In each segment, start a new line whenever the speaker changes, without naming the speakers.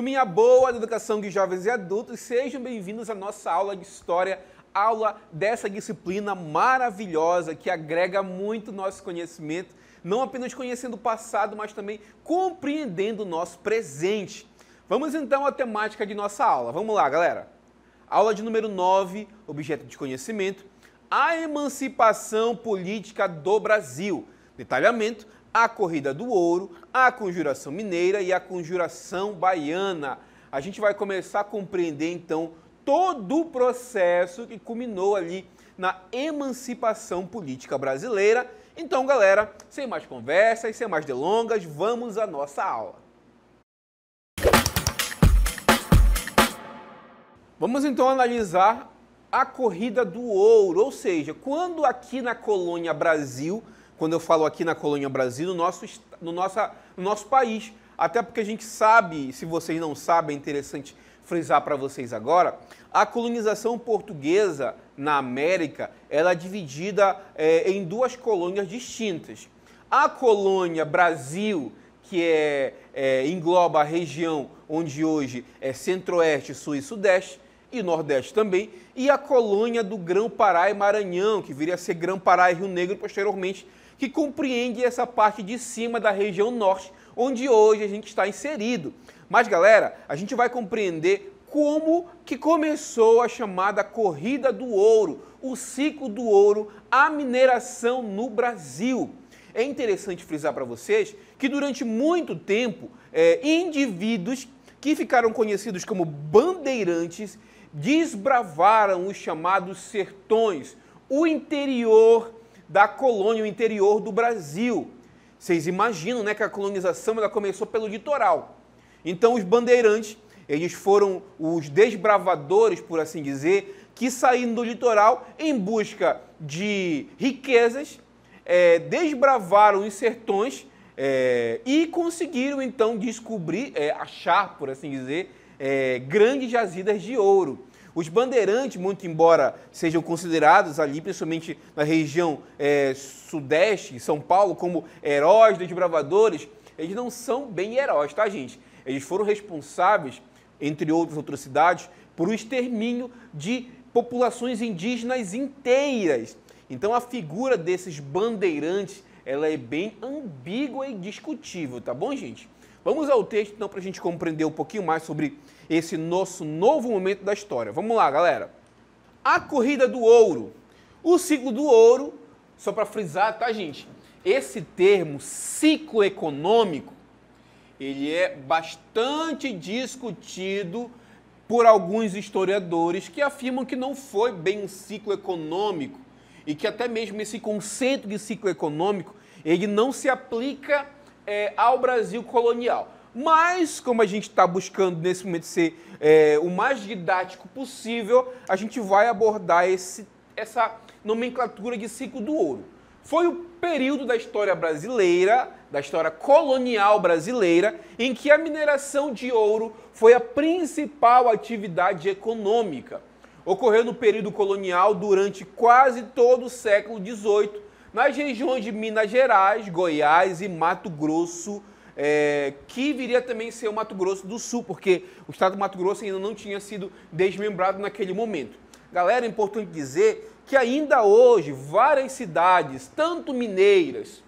Turminha boa da educação de jovens e adultos, sejam bem-vindos à nossa aula de história, aula dessa disciplina maravilhosa que agrega muito nosso conhecimento, não apenas conhecendo o passado, mas também compreendendo o nosso presente. Vamos então à temática de nossa aula. Vamos lá, galera. Aula de número 9, objeto de conhecimento, a emancipação política do Brasil. Detalhamento, a Corrida do Ouro, a Conjuração Mineira e a Conjuração Baiana. A gente vai começar a compreender então todo o processo que culminou ali na emancipação política brasileira. Então, galera, sem mais conversas, sem mais delongas, vamos à nossa aula. Vamos então analisar a corrida do ouro, ou seja, quando aqui na colônia Brasil quando eu falo aqui na Colônia Brasil, no nosso, no, nossa, no nosso país. Até porque a gente sabe, se vocês não sabem, é interessante frisar para vocês agora, a colonização portuguesa na América ela é dividida é, em duas colônias distintas. A colônia Brasil, que é, é, engloba a região onde hoje é Centro-Oeste, Sul e Sudeste, e Nordeste também, e a colônia do Grão-Pará e Maranhão, que viria a ser Grão-Pará e Rio Negro posteriormente, que compreende essa parte de cima da região norte, onde hoje a gente está inserido. Mas galera, a gente vai compreender como que começou a chamada corrida do ouro, o ciclo do ouro, a mineração no Brasil. É interessante frisar para vocês que durante muito tempo, é, indivíduos que ficaram conhecidos como bandeirantes desbravaram os chamados sertões, o interior da colônia, o interior do Brasil. Vocês imaginam né, que a colonização ela começou pelo litoral. Então os bandeirantes, eles foram os desbravadores, por assim dizer, que saíram do litoral em busca de riquezas, é, desbravaram os sertões é, e conseguiram então descobrir, é, achar, por assim dizer, é, grandes jazidas de ouro. Os bandeirantes, muito embora sejam considerados ali, principalmente na região é, sudeste, São Paulo, como heróis dos bravadores, eles não são bem heróis, tá, gente? Eles foram responsáveis, entre outras atrocidades, por o extermínio de populações indígenas inteiras. Então a figura desses bandeirantes ela é bem ambígua e discutível, tá bom, gente? Vamos ao texto, então, para a gente compreender um pouquinho mais sobre esse nosso novo momento da história. Vamos lá, galera. A corrida do ouro. O ciclo do ouro, só para frisar, tá, gente? Esse termo ciclo econômico, ele é bastante discutido por alguns historiadores que afirmam que não foi bem um ciclo econômico e que até mesmo esse conceito de ciclo econômico, ele não se aplica é, ao Brasil colonial. Mas, como a gente está buscando nesse momento ser é, o mais didático possível, a gente vai abordar esse, essa nomenclatura de ciclo do ouro. Foi o período da história brasileira, da história colonial brasileira, em que a mineração de ouro foi a principal atividade econômica. Ocorreu no período colonial durante quase todo o século XVIII nas regiões de Minas Gerais, Goiás e Mato Grosso, é, que viria também ser o Mato Grosso do Sul, porque o estado do Mato Grosso ainda não tinha sido desmembrado naquele momento. Galera, é importante dizer que ainda hoje várias cidades, tanto mineiras,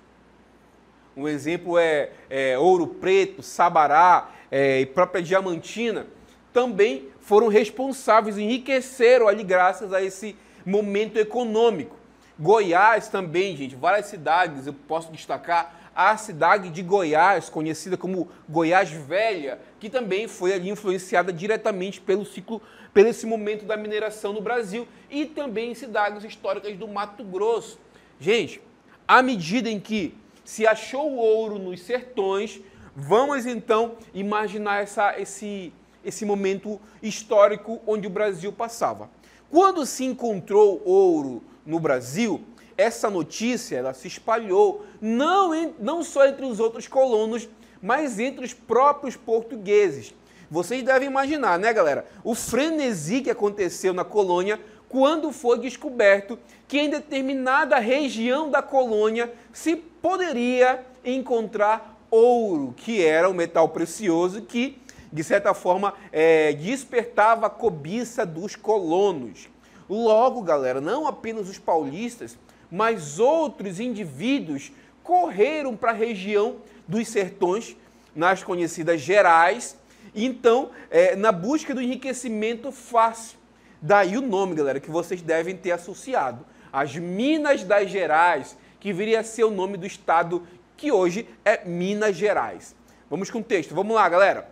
um exemplo é, é Ouro Preto, Sabará é, e própria Diamantina, também foram responsáveis, enriqueceram ali graças a esse momento econômico. Goiás também, gente, várias cidades, eu posso destacar a cidade de Goiás, conhecida como Goiás Velha, que também foi ali influenciada diretamente pelo ciclo, pelo esse momento da mineração no Brasil, e também cidades históricas do Mato Grosso. Gente, à medida em que se achou ouro nos sertões, vamos então imaginar essa, esse, esse momento histórico onde o Brasil passava. Quando se encontrou ouro no Brasil, essa notícia ela se espalhou não, em, não só entre os outros colonos, mas entre os próprios portugueses. Vocês devem imaginar, né, galera? O frenesi que aconteceu na colônia quando foi descoberto que em determinada região da colônia se poderia encontrar ouro, que era um metal precioso que, de certa forma, é, despertava a cobiça dos colonos. Logo, galera, não apenas os paulistas, mas outros indivíduos correram para a região dos sertões, nas conhecidas gerais, então, é, na busca do enriquecimento fácil. Daí o nome, galera, que vocês devem ter associado. As Minas das Gerais, que viria a ser o nome do estado que hoje é Minas Gerais. Vamos com o texto. Vamos lá, galera.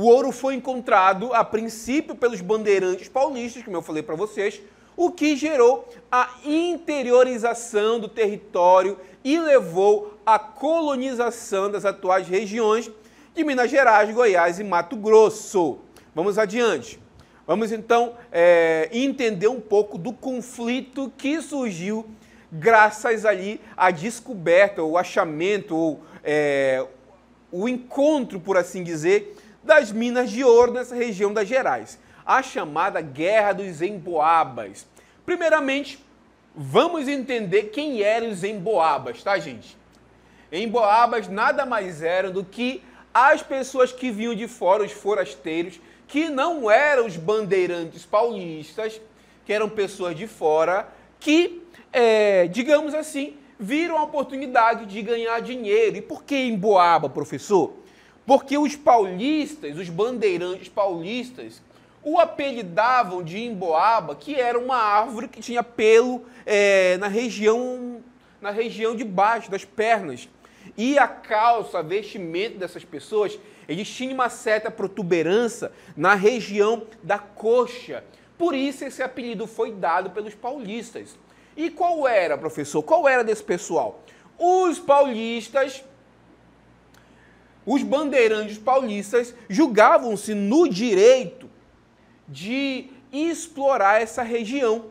O ouro foi encontrado a princípio pelos bandeirantes paulistas, como eu falei para vocês, o que gerou a interiorização do território e levou à colonização das atuais regiões de Minas Gerais, Goiás e Mato Grosso. Vamos adiante. Vamos então é, entender um pouco do conflito que surgiu graças ali à descoberta, o achamento, ou é, o encontro, por assim dizer, das minas de ouro nessa região das Gerais, a chamada Guerra dos Emboabas. Primeiramente, vamos entender quem eram os Emboabas, tá, gente? Emboabas nada mais eram do que as pessoas que vinham de fora, os forasteiros, que não eram os bandeirantes paulistas, que eram pessoas de fora, que, é, digamos assim, viram a oportunidade de ganhar dinheiro. E por que Emboaba, professor? Porque os paulistas, os bandeirantes paulistas, o apelidavam de emboaba, que era uma árvore que tinha pelo é, na região na região de baixo das pernas. E a calça, o vestimento dessas pessoas, eles tinham uma certa protuberância na região da coxa. Por isso esse apelido foi dado pelos paulistas. E qual era, professor? Qual era desse pessoal? Os paulistas os bandeirantes paulistas julgavam-se no direito de explorar essa região.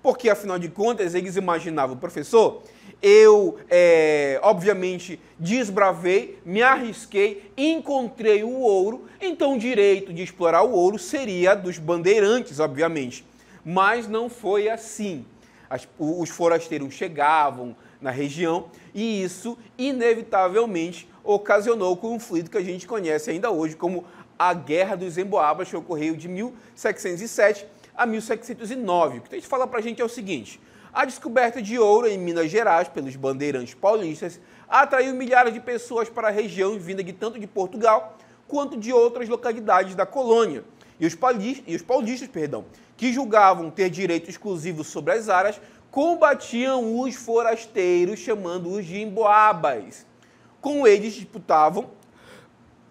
Porque, afinal de contas, eles imaginavam, professor, eu, é, obviamente, desbravei, me arrisquei, encontrei o ouro, então o direito de explorar o ouro seria dos bandeirantes, obviamente. Mas não foi assim. As, os forasteiros chegavam na região e isso, inevitavelmente, ocasionou o conflito que a gente conhece ainda hoje como a Guerra dos Emboabas, que ocorreu de 1707 a 1709. O que a gente fala para a gente é o seguinte, a descoberta de ouro em Minas Gerais pelos bandeirantes paulistas atraiu milhares de pessoas para a região vinda de tanto de Portugal quanto de outras localidades da colônia. E os, paulistas, e os paulistas, perdão, que julgavam ter direito exclusivo sobre as áreas, combatiam os forasteiros, chamando-os de emboabas. Com eles disputavam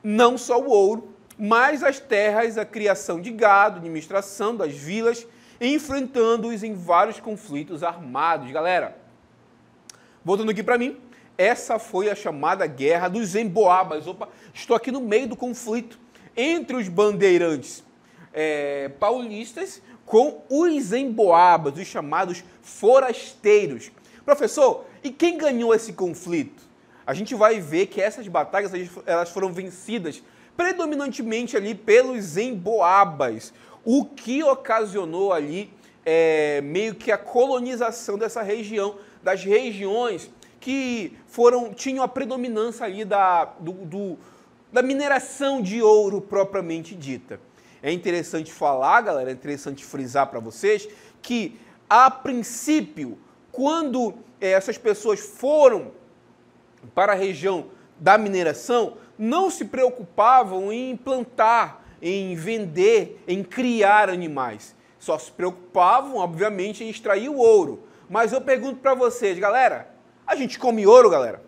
não só o ouro, mas as terras, a criação de gado, administração das vilas, enfrentando-os em vários conflitos armados. Galera, voltando aqui para mim, essa foi a chamada Guerra dos Emboabas. Opa, estou aqui no meio do conflito entre os bandeirantes é, paulistas com os emboabas, os chamados forasteiros. Professor, e quem ganhou esse conflito? a gente vai ver que essas batalhas elas foram vencidas predominantemente ali pelos emboabas, o que ocasionou ali é, meio que a colonização dessa região, das regiões que foram tinham a predominância ali da, do, do, da mineração de ouro propriamente dita. É interessante falar, galera, é interessante frisar para vocês que a princípio, quando é, essas pessoas foram para a região da mineração não se preocupavam em plantar, em vender, em criar animais. Só se preocupavam, obviamente, em extrair o ouro. Mas eu pergunto para vocês, galera, a gente come ouro, galera?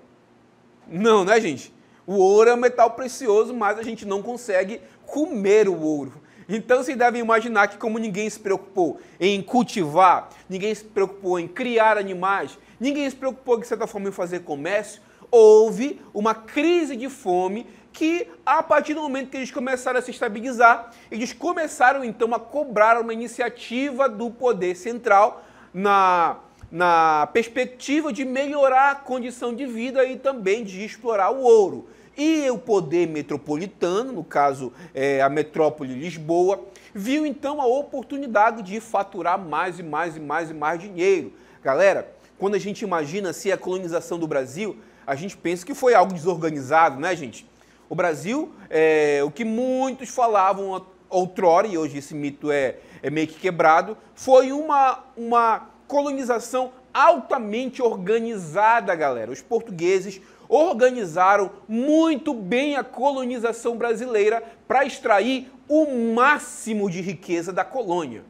Não, né, gente? O ouro é um metal precioso, mas a gente não consegue comer o ouro. Então vocês devem imaginar que como ninguém se preocupou em cultivar, ninguém se preocupou em criar animais, ninguém se preocupou de certa forma em fazer comércio, houve uma crise de fome que, a partir do momento que eles começaram a se estabilizar, eles começaram então a cobrar uma iniciativa do poder central na, na perspectiva de melhorar a condição de vida e também de explorar o ouro. E o poder metropolitano, no caso é, a metrópole Lisboa, viu então a oportunidade de faturar mais e mais e mais e mais dinheiro. Galera, quando a gente imagina se assim, a colonização do Brasil, a gente pensa que foi algo desorganizado, né, gente? O Brasil, é, o que muitos falavam outrora, e hoje esse mito é, é meio que quebrado, foi uma, uma colonização altamente organizada, galera. Os portugueses organizaram muito bem a colonização brasileira para extrair o máximo de riqueza da colônia.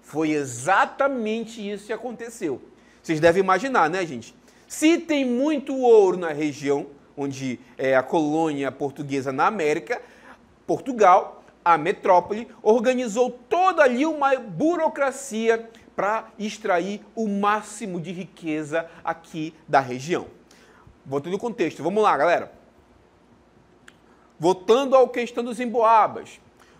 Foi exatamente isso que aconteceu. Vocês devem imaginar, né, gente? Se tem muito ouro na região onde é a colônia portuguesa na América, Portugal, a metrópole, organizou toda ali uma burocracia para extrair o máximo de riqueza aqui da região. Voltando ao contexto, vamos lá, galera. Voltando à questão dos emboabas.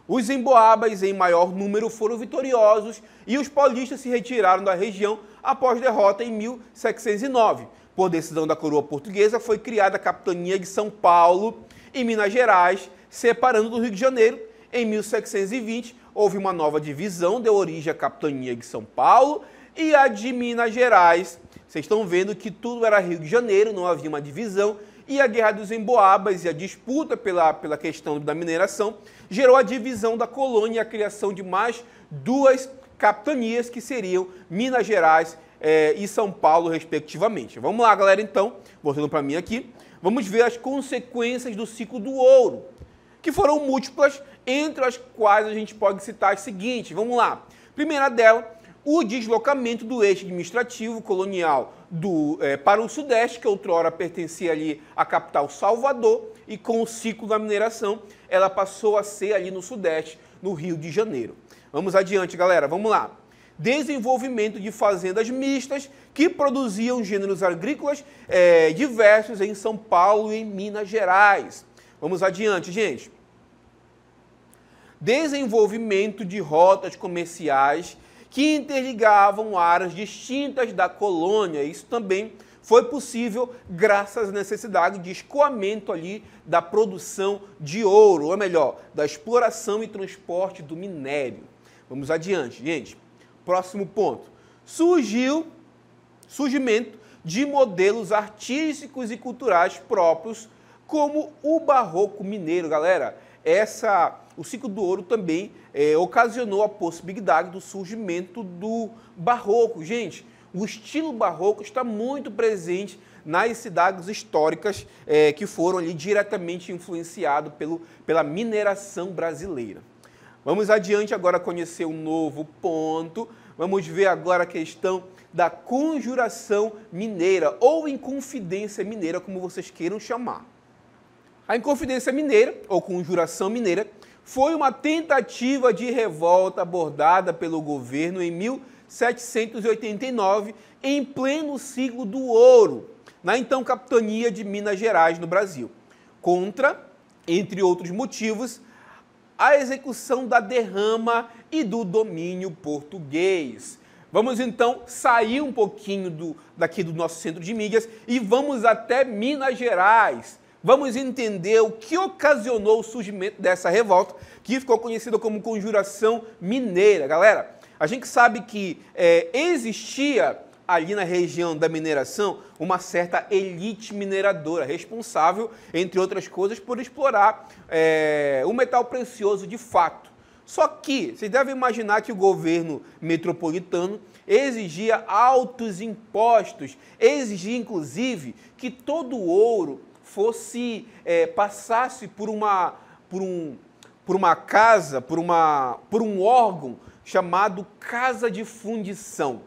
Os emboabas, em maior número, foram vitoriosos e os paulistas se retiraram da região após derrota em 1709. Por decisão da coroa portuguesa, foi criada a capitania de São Paulo e Minas Gerais, separando do Rio de Janeiro. Em 1720, houve uma nova divisão, deu origem à capitania de São Paulo e a de Minas Gerais. Vocês estão vendo que tudo era Rio de Janeiro, não havia uma divisão. E a Guerra dos Emboabas e a disputa pela, pela questão da mineração gerou a divisão da colônia e a criação de mais duas capitanias, que seriam Minas Gerais eh, e São Paulo, respectivamente. Vamos lá, galera, então, voltando para mim aqui, vamos ver as consequências do ciclo do ouro, que foram múltiplas, entre as quais a gente pode citar as seguintes. Vamos lá. Primeira dela o deslocamento do eixo administrativo colonial do, é, para o Sudeste, que outrora pertencia ali à capital Salvador, e com o ciclo da mineração, ela passou a ser ali no Sudeste, no Rio de Janeiro. Vamos adiante, galera, vamos lá desenvolvimento de fazendas mistas que produziam gêneros agrícolas é, diversos em São Paulo e em Minas Gerais. Vamos adiante, gente. Desenvolvimento de rotas comerciais que interligavam áreas distintas da colônia. Isso também foi possível graças à necessidade de escoamento ali da produção de ouro, ou melhor, da exploração e transporte do minério. Vamos adiante, gente. Próximo ponto. Surgiu surgimento de modelos artísticos e culturais próprios, como o barroco mineiro, galera essa, o ciclo do ouro também é, ocasionou a possibilidade do surgimento do barroco. Gente, o estilo barroco está muito presente nas cidades históricas é, que foram ali diretamente influenciadas pela mineração brasileira. Vamos adiante agora conhecer um novo ponto. Vamos ver agora a questão da conjuração mineira ou inconfidência mineira, como vocês queiram chamar. A Inconfidência Mineira, ou Conjuração Mineira, foi uma tentativa de revolta abordada pelo governo em 1789, em pleno siglo do ouro, na então capitania de Minas Gerais, no Brasil, contra, entre outros motivos, a execução da derrama e do domínio português. Vamos então sair um pouquinho do, daqui do nosso centro de mídias e vamos até Minas Gerais vamos entender o que ocasionou o surgimento dessa revolta, que ficou conhecida como Conjuração Mineira. Galera, a gente sabe que é, existia ali na região da mineração uma certa elite mineradora, responsável, entre outras coisas, por explorar é, o metal precioso de fato. Só que vocês devem imaginar que o governo metropolitano exigia altos impostos, exigia inclusive que todo o ouro fosse é, passasse por uma por um por uma casa, por uma por um órgão chamado casa de fundição.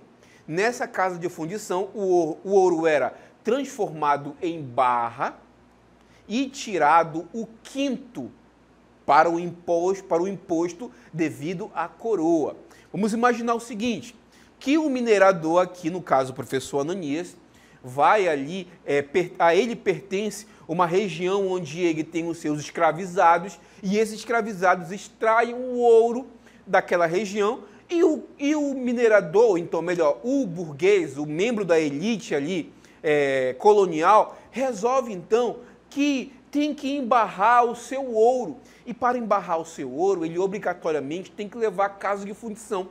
Nessa casa de fundição, o ouro, o ouro era transformado em barra e tirado o quinto para o imposto, para o imposto devido à coroa. Vamos imaginar o seguinte, que o minerador aqui, no caso o professor Ananias, vai ali, é, a ele pertence uma região onde ele tem os seus escravizados, e esses escravizados extraem o ouro daquela região, e o, e o minerador, então, melhor, o burguês, o membro da elite ali, é, colonial, resolve então que tem que embarrar o seu ouro. E para embarrar o seu ouro, ele obrigatoriamente tem que levar a casa de fundição.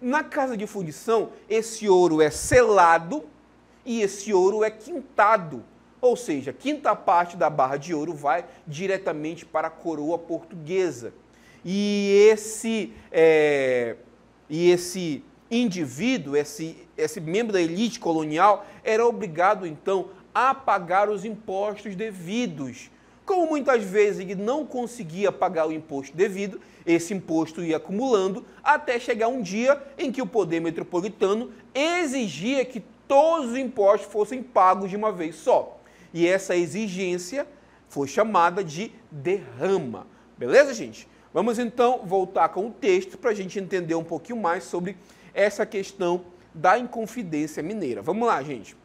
Na casa de fundição, esse ouro é selado e esse ouro é quintado, ou seja, quinta parte da barra de ouro vai diretamente para a coroa portuguesa. E esse, é, e esse indivíduo, esse, esse membro da elite colonial, era obrigado então a pagar os impostos devidos. Como muitas vezes ele não conseguia pagar o imposto devido, esse imposto ia acumulando até chegar um dia em que o poder metropolitano exigia que todos os impostos fossem pagos de uma vez só. E essa exigência foi chamada de derrama. Beleza, gente? Vamos então voltar com o texto para a gente entender um pouquinho mais sobre essa questão da Inconfidência Mineira. Vamos lá, gente.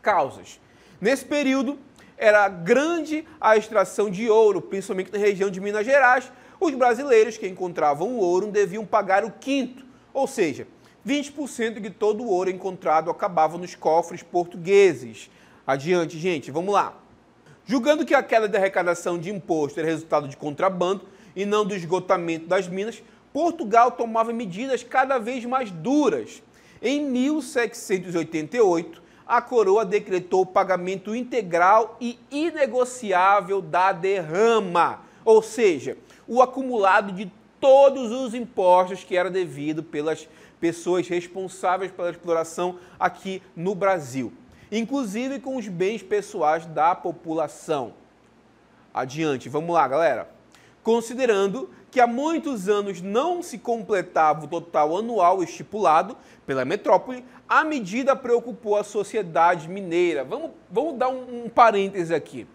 Causas. Nesse período, era grande a extração de ouro, principalmente na região de Minas Gerais. Os brasileiros que encontravam o ouro deviam pagar o quinto, ou seja, 20% de todo o ouro encontrado acabava nos cofres portugueses. Adiante, gente, vamos lá. Julgando que a queda da arrecadação de imposto era resultado de contrabando e não do esgotamento das minas, Portugal tomava medidas cada vez mais duras. Em 1788, a coroa decretou o pagamento integral e inegociável da derrama, ou seja, o acumulado de todos os impostos que era devido pelas pessoas responsáveis pela exploração aqui no Brasil, inclusive com os bens pessoais da população. Adiante, vamos lá, galera. Considerando que há muitos anos não se completava o total anual estipulado pela metrópole, a medida preocupou a sociedade mineira. Vamos, vamos dar um, um parêntese aqui.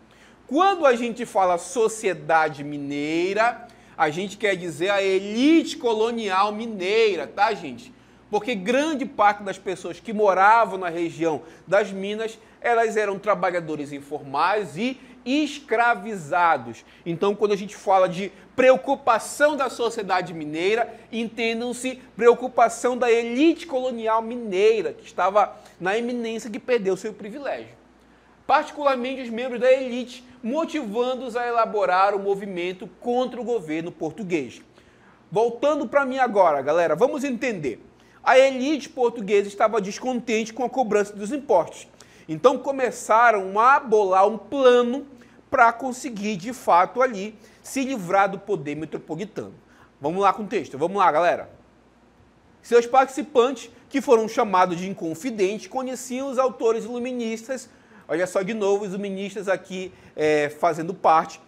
Quando a gente fala sociedade mineira, a gente quer dizer a elite colonial mineira, tá, gente? porque grande parte das pessoas que moravam na região das minas, elas eram trabalhadores informais e escravizados. Então, quando a gente fala de preocupação da sociedade mineira, entendam-se preocupação da elite colonial mineira, que estava na eminência que perdeu seu privilégio. Particularmente os membros da elite, motivando-os a elaborar o movimento contra o governo português. Voltando para mim agora, galera, vamos entender a elite portuguesa estava descontente com a cobrança dos impostos. Então começaram a bolar um plano para conseguir, de fato, ali se livrar do poder metropolitano. Vamos lá com o texto, vamos lá, galera. Seus participantes, que foram chamados de inconfidentes, conheciam os autores iluministas. Olha só de novo os iluministas aqui é, fazendo parte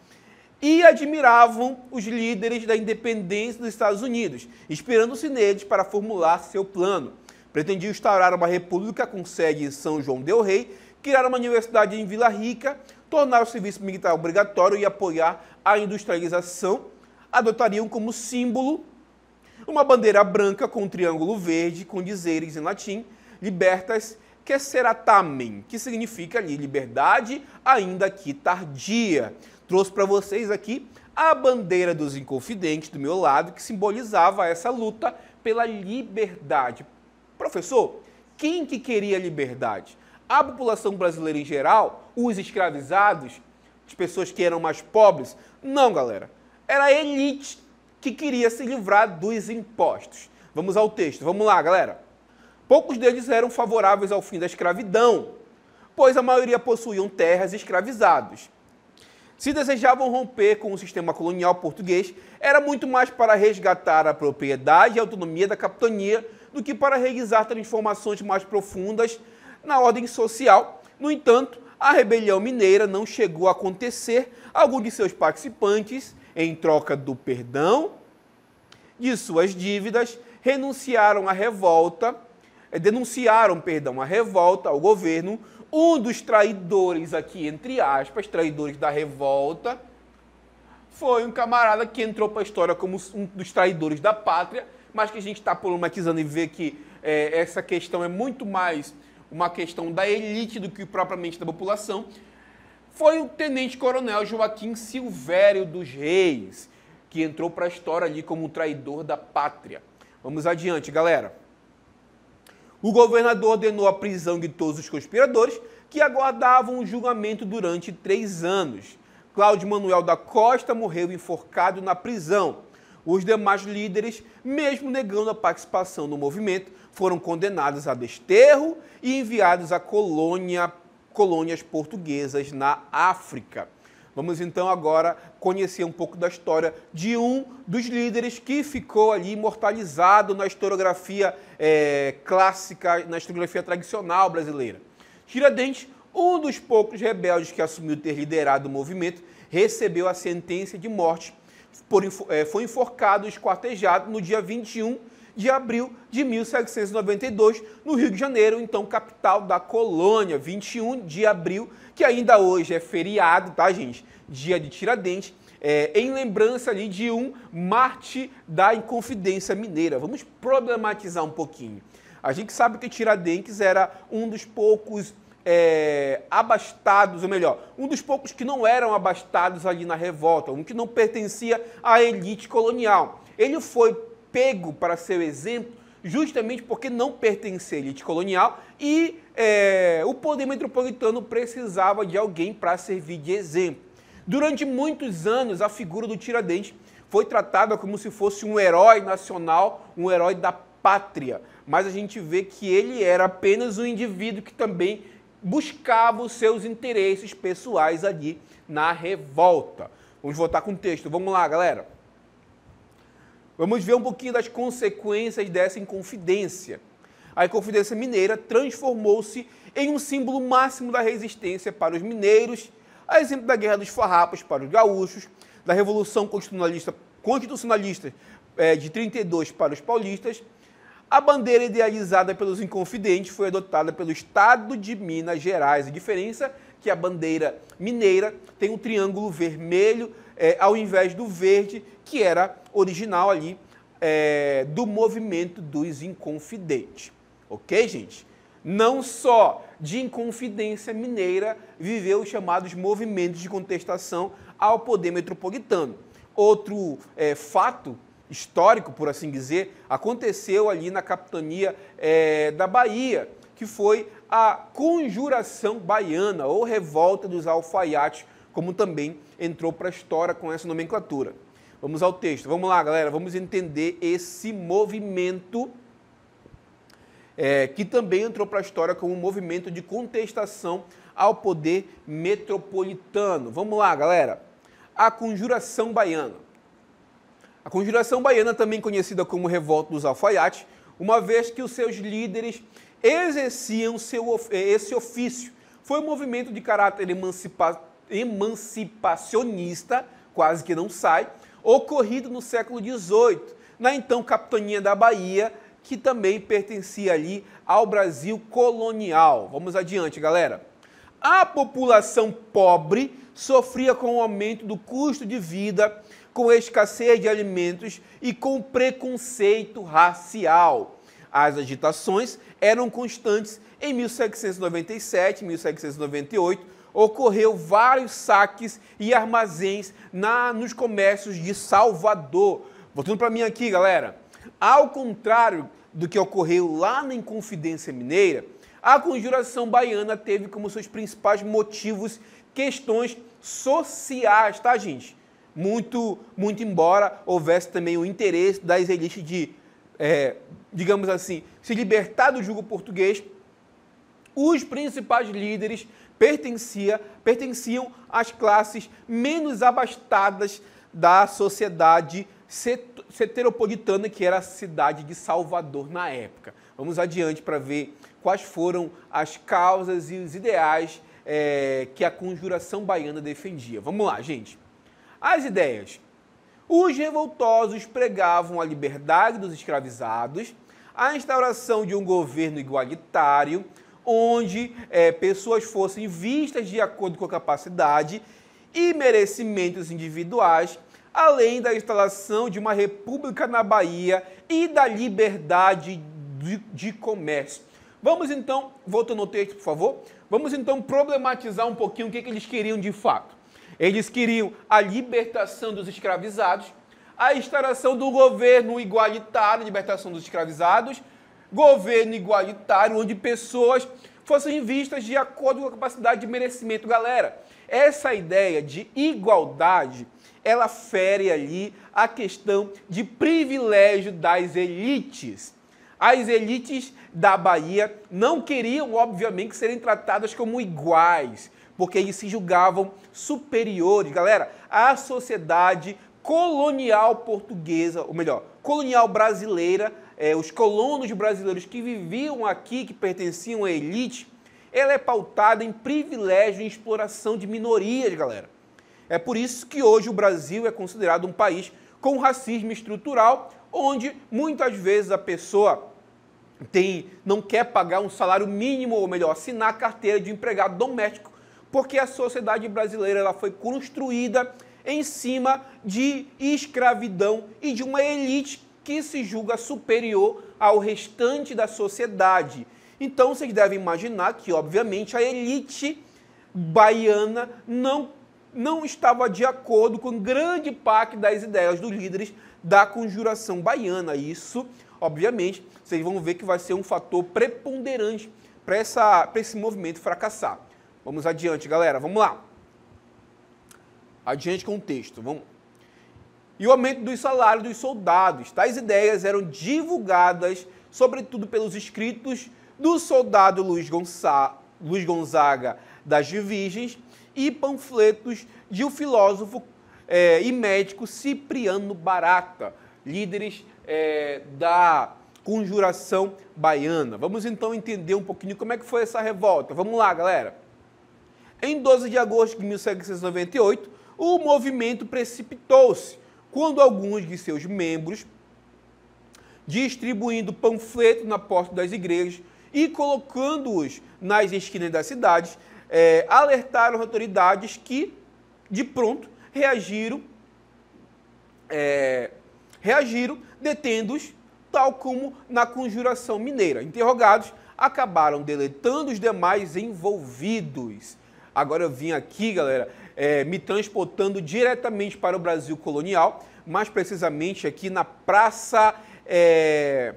e admiravam os líderes da independência dos Estados Unidos, esperando-se neles para formular seu plano. Pretendiam instaurar uma república com sede em São João del Rei, criar uma universidade em Vila Rica, tornar o serviço militar obrigatório e apoiar a industrialização. Adotariam como símbolo uma bandeira branca com um triângulo verde, com dizeres em latim, libertas que será que significa ali liberdade, ainda que tardia trouxe para vocês aqui a bandeira dos Inconfidentes do meu lado, que simbolizava essa luta pela liberdade. Professor, quem que queria liberdade? A população brasileira em geral? Os escravizados? As pessoas que eram mais pobres? Não, galera. Era a elite que queria se livrar dos impostos. Vamos ao texto. Vamos lá, galera. Poucos deles eram favoráveis ao fim da escravidão, pois a maioria possuíam terras escravizados se desejavam romper com o sistema colonial português, era muito mais para resgatar a propriedade e autonomia da capitania do que para realizar transformações mais profundas na ordem social. No entanto, a rebelião mineira não chegou a acontecer. Alguns de seus participantes, em troca do perdão de suas dívidas, renunciaram à revolta, eh, denunciaram, perdão, a revolta ao governo um dos traidores aqui, entre aspas, traidores da revolta, foi um camarada que entrou para a história como um dos traidores da pátria, mas que a gente está problematizando e vê que é, essa questão é muito mais uma questão da elite do que propriamente da população, foi o tenente-coronel Joaquim Silvério dos Reis, que entrou para a história ali como um traidor da pátria. Vamos adiante, galera. O governador ordenou a prisão de todos os conspiradores que aguardavam o julgamento durante três anos. Cláudio Manuel da Costa morreu enforcado na prisão. Os demais líderes, mesmo negando a participação no movimento, foram condenados a desterro e enviados a colônia, colônias portuguesas na África. Vamos então agora conhecer um pouco da história de um dos líderes que ficou ali imortalizado na historiografia é, clássica, na historiografia tradicional brasileira. Tiradentes, um dos poucos rebeldes que assumiu ter liderado o movimento, recebeu a sentença de morte, por, é, foi enforcado e esquartejado no dia 21 de abril de 1792, no Rio de Janeiro, então capital da colônia, 21 de abril, que ainda hoje é feriado, tá, gente? Dia de Tiradentes. É, em lembrança ali de um Marte da Inconfidência Mineira. Vamos problematizar um pouquinho. A gente sabe que Tiradentes era um dos poucos é, abastados, ou melhor, um dos poucos que não eram abastados ali na revolta, um que não pertencia à elite colonial. Ele foi pego para ser exemplo justamente porque não pertencia à elite colonial e é, o poder metropolitano precisava de alguém para servir de exemplo. Durante muitos anos, a figura do Tiradentes foi tratada como se fosse um herói nacional, um herói da pátria. Mas a gente vê que ele era apenas um indivíduo que também buscava os seus interesses pessoais ali na revolta. Vamos voltar com o texto. Vamos lá, galera. Vamos ver um pouquinho das consequências dessa Inconfidência. A Inconfidência Mineira transformou-se em um símbolo máximo da resistência para os mineiros, a exemplo da Guerra dos Farrapos para os gaúchos, da Revolução Constitucionalista, constitucionalista é, de 32 para os paulistas. A bandeira idealizada pelos Inconfidentes foi adotada pelo Estado de Minas Gerais. A diferença que a bandeira mineira tem um triângulo vermelho é, ao invés do verde, que era original ali é, do movimento dos Inconfidentes. Ok, gente? Não só de Inconfidência Mineira viveu os chamados movimentos de contestação ao poder metropolitano. Outro é, fato histórico, por assim dizer, aconteceu ali na capitania é, da Bahia, que foi a Conjuração Baiana, ou Revolta dos Alfaiates, como também entrou para a história com essa nomenclatura. Vamos ao texto. Vamos lá, galera. Vamos entender esse movimento é, que também entrou para a história como um movimento de contestação ao poder metropolitano. Vamos lá, galera. A Conjuração Baiana. A Conjuração Baiana, também conhecida como Revolta dos Alfaiates, uma vez que os seus líderes exerciam seu, eh, esse ofício. Foi um movimento de caráter emancipa, emancipacionista, quase que não sai, ocorrido no século XVIII, na então capitania da Bahia, que também pertencia ali ao Brasil colonial. Vamos adiante, galera. A população pobre sofria com o aumento do custo de vida, com a escassez de alimentos e com preconceito racial. As agitações eram constantes. Em 1797, 1798, ocorreu vários saques e armazéns na, nos comércios de Salvador. Voltando para mim aqui, galera. Ao contrário do que ocorreu lá na Inconfidência Mineira, a conjuração baiana teve como seus principais motivos questões sociais, tá, gente? Muito, muito embora houvesse também o interesse das elites de é, digamos assim, se libertar do jugo português, os principais líderes pertencia, pertenciam às classes menos abastadas da sociedade seteropolitana, que era a cidade de Salvador na época. Vamos adiante para ver quais foram as causas e os ideais é, que a conjuração baiana defendia. Vamos lá, gente. As ideias os revoltosos pregavam a liberdade dos escravizados, a instauração de um governo igualitário, onde é, pessoas fossem vistas de acordo com a capacidade e merecimentos individuais, além da instalação de uma república na Bahia e da liberdade de, de comércio. Vamos então, voltando ao texto, por favor, vamos então problematizar um pouquinho o que, que eles queriam de fato. Eles queriam a libertação dos escravizados, a instalação do governo igualitário, libertação dos escravizados, governo igualitário, onde pessoas fossem vistas de acordo com a capacidade de merecimento. Galera, essa ideia de igualdade, ela fere ali a questão de privilégio das elites. As elites da Bahia não queriam, obviamente, serem tratadas como iguais porque eles se julgavam superiores. Galera, a sociedade colonial portuguesa, ou melhor, colonial brasileira, é, os colonos brasileiros que viviam aqui, que pertenciam à elite, ela é pautada em privilégio e exploração de minorias, galera. É por isso que hoje o Brasil é considerado um país com racismo estrutural, onde muitas vezes a pessoa tem, não quer pagar um salário mínimo, ou melhor, assinar a carteira de empregado doméstico porque a sociedade brasileira ela foi construída em cima de escravidão e de uma elite que se julga superior ao restante da sociedade. Então vocês devem imaginar que, obviamente, a elite baiana não, não estava de acordo com grande parte das ideias dos líderes da conjuração baiana. Isso, obviamente, vocês vão ver que vai ser um fator preponderante para esse movimento fracassar. Vamos adiante, galera. Vamos lá. Adiante com o texto. Vamos. E o aumento dos salários dos soldados. Tais ideias eram divulgadas, sobretudo pelos escritos do soldado Luiz, Luiz Gonzaga das Virgens e panfletos de um filósofo é, e médico Cipriano Barata, líderes é, da conjuração baiana. Vamos então entender um pouquinho como é que foi essa revolta. Vamos lá, galera. Em 12 de agosto de 1798, o movimento precipitou-se quando alguns de seus membros, distribuindo panfletos na porta das igrejas e colocando-os nas esquinas das cidades, é, alertaram as autoridades que, de pronto, reagiram, é, reagiram detendo-os, tal como na conjuração mineira. Interrogados, acabaram deletando os demais envolvidos. Agora eu vim aqui, galera, é, me transportando diretamente para o Brasil colonial, mais precisamente aqui na Praça é,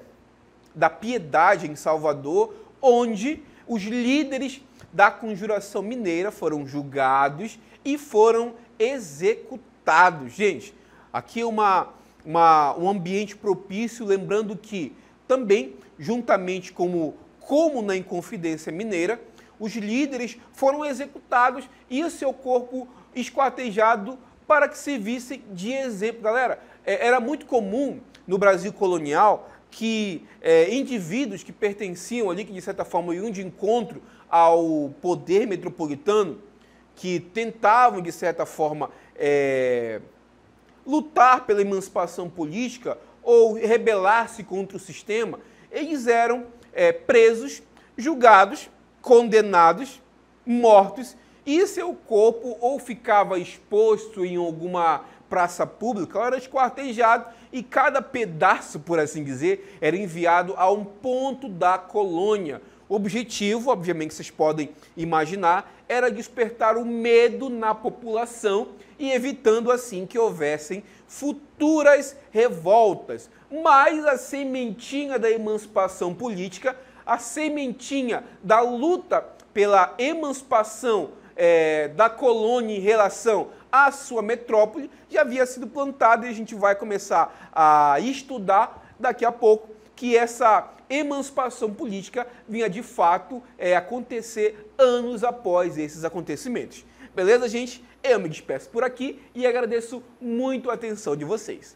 da Piedade, em Salvador, onde os líderes da conjuração mineira foram julgados e foram executados. Gente, aqui é uma, uma, um ambiente propício, lembrando que também, juntamente como, como na Inconfidência Mineira, os líderes foram executados e o seu corpo esquartejado para que se visse de exemplo. Galera, é, era muito comum no Brasil colonial que é, indivíduos que pertenciam ali, que de certa forma iam de encontro ao poder metropolitano, que tentavam de certa forma é, lutar pela emancipação política ou rebelar-se contra o sistema, eles eram é, presos, julgados condenados, mortos, e seu corpo ou ficava exposto em alguma praça pública, ou era esquartejado, e cada pedaço, por assim dizer, era enviado a um ponto da colônia. O objetivo, obviamente, vocês podem imaginar, era despertar o medo na população e evitando assim que houvessem futuras revoltas. Mas a sementinha da emancipação política a sementinha da luta pela emancipação é, da colônia em relação à sua metrópole já havia sido plantada e a gente vai começar a estudar daqui a pouco que essa emancipação política vinha de fato é, acontecer anos após esses acontecimentos. Beleza, gente? Eu me despeço por aqui e agradeço muito a atenção de vocês.